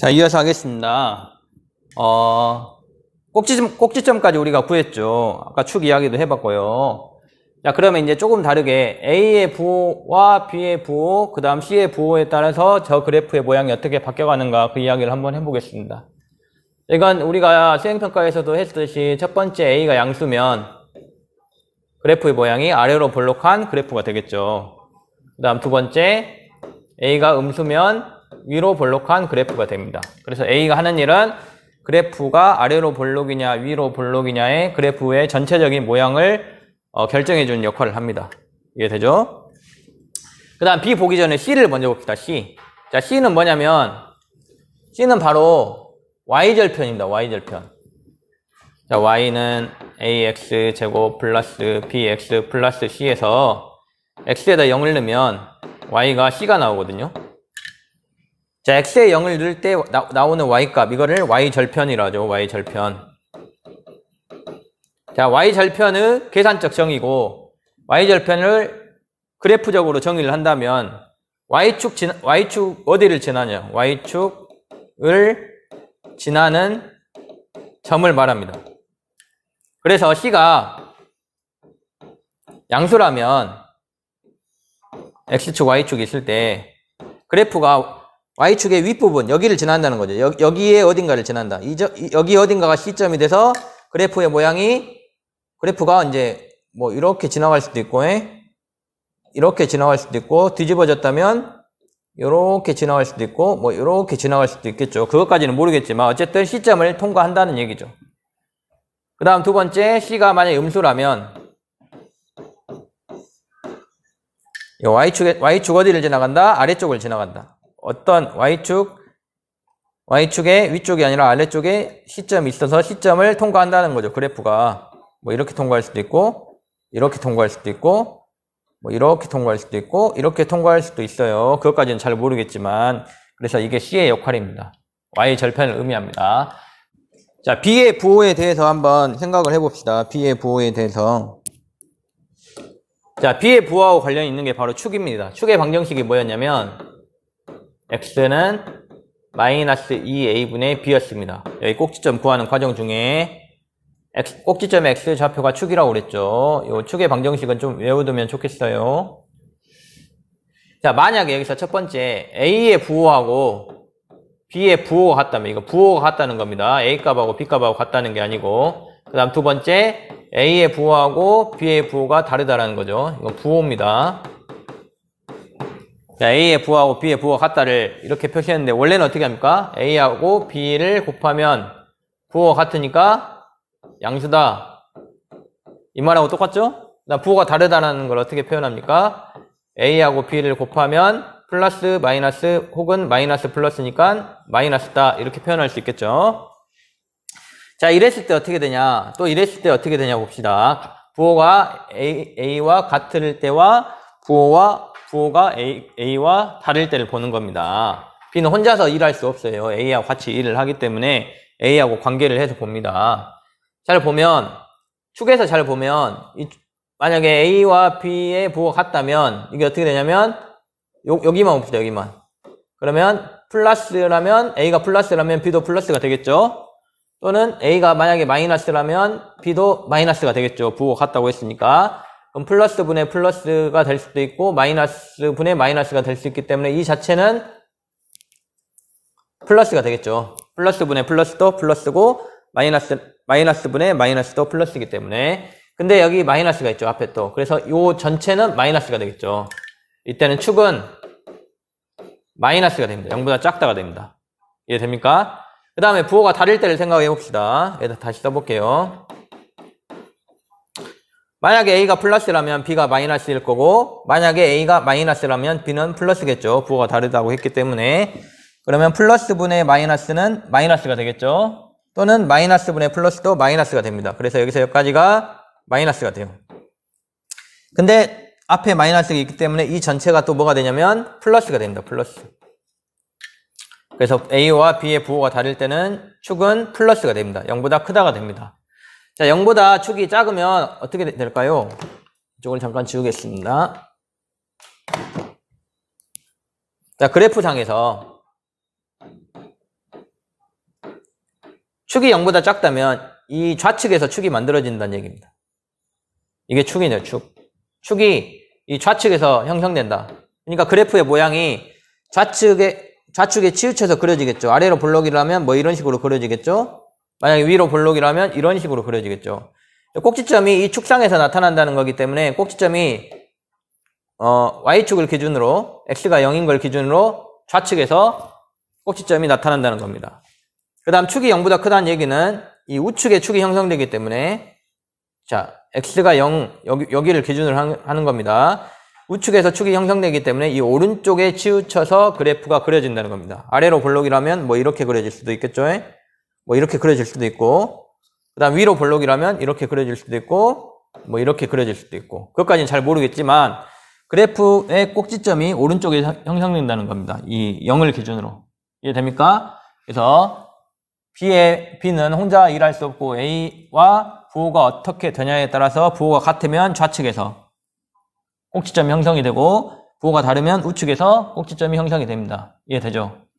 자, 이어서 하겠습니다. 어, 꼭지점, 꼭지점까지 우리가 구했죠. 아까 축 이야기도 해봤고요. 자, 그러면 이제 조금 다르게 A의 부호와 B의 부호, 그 다음 C의 부호에 따라서 저 그래프의 모양이 어떻게 바뀌어가는가 그 이야기를 한번 해보겠습니다. 이건 우리가 수행평가에서도 했듯이 첫 번째 A가 양수면 그래프의 모양이 아래로 볼록한 그래프가 되겠죠. 그 다음 두 번째 A가 음수면 위로 볼록한 그래프가 됩니다. 그래서 A가 하는 일은 그래프가 아래로 볼록이냐 위로 볼록이냐의 그래프의 전체적인 모양을 어, 결정해 주는 역할을 합니다. 이해되죠? 그 다음 B 보기 전에 C를 먼저 봅시다. C. 자, C는 뭐냐면 C는 바로 Y절편입니다. Y절편. 자, Y는 AX 제곱 플러스 BX 플러스 C에서 X에다 0을 넣으면 Y가 C가 나오거든요. 자, x에 0을 넣을 때 나, 오는 y값 이거를 y절편이라죠. y절편. 자, y절편은 계산적 정의고 y절편을 그래프적으로 정의를 한다면 y축 지 y축 어디를 지나냐? y축을 지나는 점을 말합니다. 그래서 c가 양수라면 x축 y축 있을 때 그래프가 Y축의 윗부분 여기를 지난다는 거죠. 여, 기에 어딘가를 지난다. 이, 여기 어딘가가 시점이 돼서 그래프의 모양이 그래프가 이제 뭐 이렇게 지나갈 수도 있고 예? 이렇게 지나갈 수도 있고 뒤집어졌다면 이렇게 지나갈 수도 있고 뭐 이렇게 지나갈 수도 있겠죠. 그것까지는 모르겠지만 어쨌든 시점을 통과한다는 얘기죠. 그 다음 두 번째 C가 만약 음수라면 이 Y축 의 Y축 어디를 지나간다? 아래쪽을 지나간다. 어떤 Y축, Y축의 위쪽이 아니라 아래쪽에 시점이 있어서 시점을 통과한다는 거죠. 그래프가 뭐 이렇게 통과할 수도 있고 이렇게 통과할 수도 있고 뭐 이렇게 통과할 수도 있고 이렇게 통과할 수도 있어요. 그것까지는 잘 모르겠지만 그래서 이게 C의 역할입니다. Y 절편을 의미합니다. 자, B의 부호에 대해서 한번 생각을 해봅시다. B의 부호에 대해서 자, B의 부호하고 관련이 있는 게 바로 축입니다. 축의 방정식이 뭐였냐면 x는 마이너스 2a분의 b였습니다. 여기 꼭지점 구하는 과정 중에 x, 꼭지점 x 좌표가 축이라고 그랬죠. 이 축의 방정식은 좀 외워두면 좋겠어요. 자, 만약에 여기서 첫 번째 a 에 부호하고 b 에 부호가 같다면 이거 부호가 같다는 겁니다. a 값하고 b 값하고 같다는 게 아니고 그 다음 두 번째 a 에 부호하고 b 에 부호가 다르다라는 거죠. 이거 부호입니다. 자, A의 부하고 B의 부하 같다를 이렇게 표시했는데 원래는 어떻게 합니까? A하고 B를 곱하면 부호가 같으니까 양수다. 이 말하고 똑같죠? 부호가 다르다는 걸 어떻게 표현합니까? A하고 B를 곱하면 플러스 마이너스 혹은 마이너스 플러스니까 마이너스다 이렇게 표현할 수 있겠죠. 자 이랬을 때 어떻게 되냐 또 이랬을 때 어떻게 되냐 봅시다. 부호가 A, A와 같을 때와 부호와 부호가 A, A와 다를 때를 보는 겁니다. B는 혼자서 일할 수 없어요. A하고 같이 일을 하기 때문에 A하고 관계를 해서 봅니다. 잘 보면 축에서 잘 보면 이, 만약에 A와 B의 부호가 같다면 이게 어떻게 되냐면 요, 여기만 봅시다. 여기만. 그러면 플러스라면 A가 플러스라면 B도 플러스가 되겠죠. 또는 A가 만약에 마이너스라면 B도 마이너스가 되겠죠. 부호 같다고 했으니까 그럼 플러스 분의 플러스가 될 수도 있고 마이너스 분의 마이너스가 될 수 있기 때문에 이 자체는 플러스가 되겠죠. 플러스 분의 플러스도 플러스고 마이너스 마이너스 분의 마이너스도 플러스이기 때문에 근데 여기 마이너스가 있죠 앞에 또 그래서 이 전체는 마이너스가 되겠죠. 이때는 축은 마이너스가 됩니다. 0보다 작다가 됩니다. 이해됩니까? 그 다음에 부호가 다를 때를 생각해 봅시다. 여기다 다시 써볼게요. 만약에 A가 플러스라면 B가 마이너스일 거고 만약에 A가 마이너스라면 B는 플러스겠죠. 부호가 다르다고 했기 때문에 그러면 플러스분의 마이너스는 마이너스가 되겠죠. 또는 마이너스분의 플러스도 마이너스가 됩니다. 그래서 여기서 여기까지가 마이너스가 돼요. 근데 앞에 마이너스가 있기 때문에 이 전체가 또 뭐가 되냐면 플러스가 됩니다. 플러스. 그래서 A와 B의 부호가 다를 때는 축은 플러스가 됩니다. 0보다 크다가 됩니다. 자, 0보다 축이 작으면 어떻게 될까요? 이쪽을 잠깐 지우겠습니다. 자, 그래프상에서 축이 0보다 작다면 이 좌측에서 축이 만들어진다는 얘기입니다. 이게 축이네요, 축. 축이 이 좌측에서 형성된다. 그러니까 그래프의 모양이 좌측에, 좌측에 치우쳐서 그려지겠죠. 아래로 블록이라면 뭐 이런 식으로 그려지겠죠. 만약에 위로 볼록이라면 이런 식으로 그려지겠죠. 꼭지점이 이 축상에서 나타난다는 거기 때문에 꼭지점이 어, y축을 기준으로 x가 0인 걸 기준으로 좌측에서 꼭지점이 나타난다는 겁니다. 그 다음 축이 0보다 크다는 얘기는 이 우측에 축이 형성되기 때문에 자 x가 0 여기, 를 기준으로 하는 겁니다. 우측에서 축이 형성되기 때문에 이 오른쪽에 치우쳐서 그래프가 그려진다는 겁니다. 아래로 볼록이라면 뭐 이렇게 그려질 수도 있겠죠. 뭐 이렇게 그려질 수도 있고 그다음 위로 볼록이라면 이렇게 그려질 수도 있고 뭐 이렇게 그려질 수도 있고 그것까지는 잘 모르겠지만 그래프의 꼭지점이 오른쪽에 형성된다는 겁니다. 이 0을 기준으로 이해됩니까? 그래서 B의 B는 혼자 일할 수 없고 A와 부호가 어떻게 되냐에 따라서 부호가 같으면 좌측에서 꼭지점이 형성이 되고 부호가 다르면 우측에서 꼭지점이 형성이 됩니다. 이해되죠?